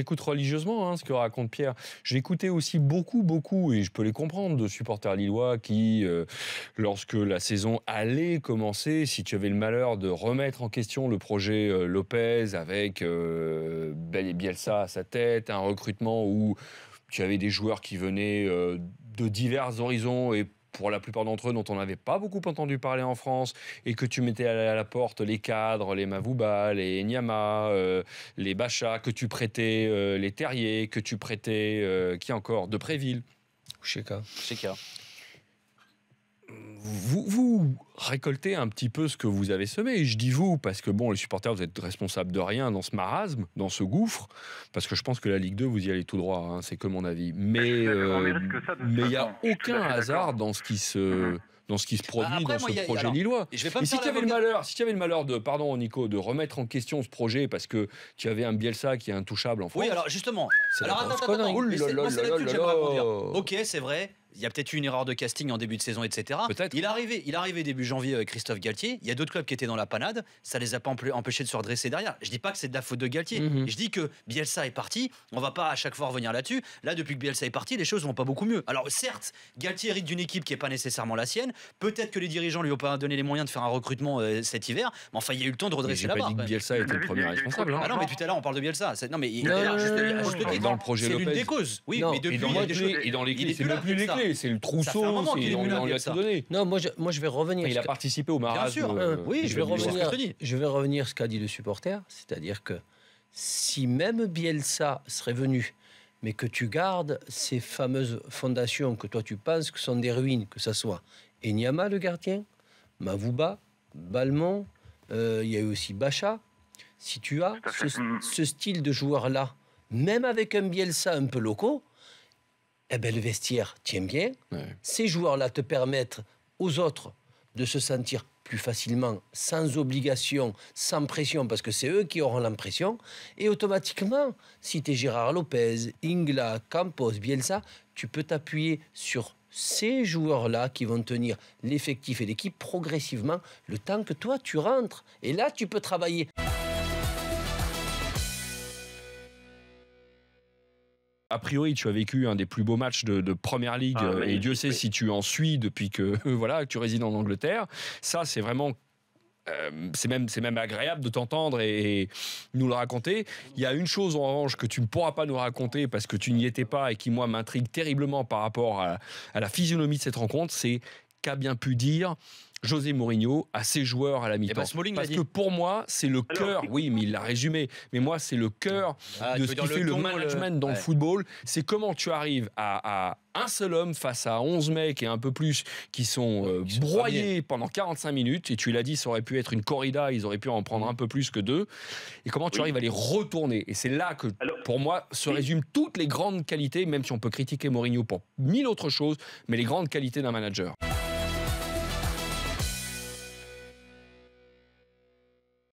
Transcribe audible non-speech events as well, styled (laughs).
j'écoute religieusement hein, ce que raconte Pierre. J'écoutais aussi beaucoup, beaucoup, et je peux les comprendre, de supporters lillois qui, euh, lorsque la saison allait commencer, si tu avais le malheur de remettre en question le projet euh, Lopez avec euh, ben Bielsa à sa tête, un recrutement où tu avais des joueurs qui venaient euh, de divers horizons et pour la plupart d'entre eux dont on n'avait pas beaucoup entendu parler en France et que tu mettais à la porte les cadres, les Mavouba, les Nyama, euh, les Bacha, que tu prêtais euh, les Terriers, que tu prêtais euh, qui encore de Préville. Cheka. Cheka vous, récoltez un petit peu ce que vous avez semé. Et je dis vous, parce que bon, les supporters, vous êtes responsables de rien dans ce marasme, dans ce gouffre, parce que je pense que la Ligue 2, vous y allez tout droit, hein, c'est que mon avis. Mais euh, il n'y a aucun hasard dans ce qui se. Mm-hmm. Dans ce qui se produit dans ce projet alors, lillois. si tu avais le malheur, si tu avais le malheur de, pardon Nico, de remettre en question ce projet parce que tu avais un Bielsa qui est intouchable en France. Oui, alors justement. Alors attends, attends, attends. Ok, c'est vrai il y a peut-être eu une erreur de casting en début de saison, etc. Peut-être. Il arrivait, il début janvier avec Christophe Galtier. Il y a d'autres clubs qui étaient dans la panade. Ça les a pas empêchés de se redresser derrière. Je dis pas que c'est de la faute de Galtier. Je dis que Bielsa est parti. On va pas à chaque fois revenir là-dessus. Là, depuis que Bielsa est parti, les choses vont pas beaucoup mieux. Alors certes, Galtier hérite d'une équipe qui est pas nécessairement la sienne. Peut-être que les dirigeants lui ont pas donné les moyens de faire un recrutement cet hiver. Mais enfin, il y a eu le temps de redresser la barre. Bielsa était le premier responsable. Ah non, mais tout à l'heure on parle de Bielsa. Non, mais il, dans le projet C'est l'une des causes. Oui, mais depuis, et dans l'équipe, plus l'équipe c'est le trousseau, on, a donné. Non, moi je, moi je vais revenir. il a participé au marasme. Bien sûr, euh, hein, oui, je vais, revenir, je vais revenir ce qu'a dit le supporter, c'est-à-dire que si même Bielsa serait venu, mais que tu gardes ces fameuses fondations que toi tu penses que sont des ruines, que ça soit Enyama le gardien, Mavouba, Balmont, euh, il y a eu aussi Bacha. Si tu as ce, style de joueur-là, même avec un Bielsa un peu locaux, eh ben, le vestiaire tient bien. Ces joueurs-là te permettent aux autres de se sentir plus facilement, sans obligation, sans pression, parce que c'est eux qui auront l'impression. Et automatiquement, si tu es Gérard Lopez, Ingla, Campos, Bielsa, tu peux t'appuyer sur ces joueurs-là qui vont tenir l'effectif et l'équipe progressivement le temps que toi tu rentres. Et là, tu peux travailler. a priori, tu as vécu un des plus beaux matchs de, de Première Ligue, ah, euh, et Dieu sait si tu en suis depuis que (laughs) voilà tu résides en Angleterre. Ça, c'est vraiment euh, c'est même, même agréable de t'entendre et, nous le raconter. Il y a une chose en revanche que tu ne pourras pas nous raconter parce que tu n'y étais pas et qui, moi, m'intrigue terriblement par rapport à, à, la physionomie de cette rencontre, c'est qu'a bien pu dire José Mourinho à ses joueurs à la eh ben, mi-temps. parce que pour moi, c'est le cœur, oui, mais il l'a résumé, mais moi, c'est le cœur ah, de ce qui fait le management euh, dans le football. C'est comment tu arrives à, un seul homme face à 11 mecs et un peu plus qui sont, euh, broyés pendant 45 minutes. Et tu l'as dit, ça aurait pu être une corrida, ils auraient pu en prendre mm. un peu plus que deux. Et comment tu arrives à les retourner Et c'est là que, pour moi, se résument toutes les grandes qualités, même si on peut critiquer Mourinho pour mille autres choses, mais les grandes qualités d'un manager.